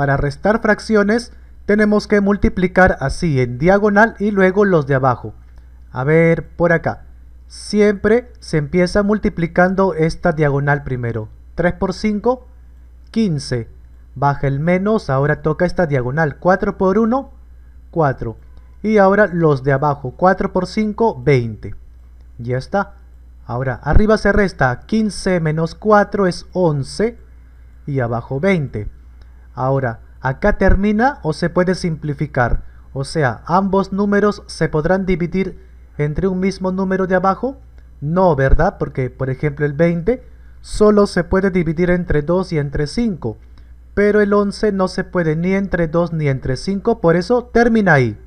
Para restar fracciones tenemos que multiplicar así en diagonal y luego los de abajo. A ver, por acá. Siempre se empieza multiplicando esta diagonal primero. 3 por 5, 15. Baja el menos, ahora toca esta diagonal. 4 por 1, 4. Y ahora los de abajo. 4 por 5, 20. Ya está. Ahora, arriba se resta 15 menos 4 es 11 y abajo 20. Ahora, acá termina o se puede simplificar, o sea, ambos números se podrán dividir entre un mismo número de abajo. No, ¿verdad? Porque, por ejemplo, el 20 solo se puede dividir entre 2 y entre 5, pero el 11 no se puede ni entre 2 ni entre 5, por eso termina ahí.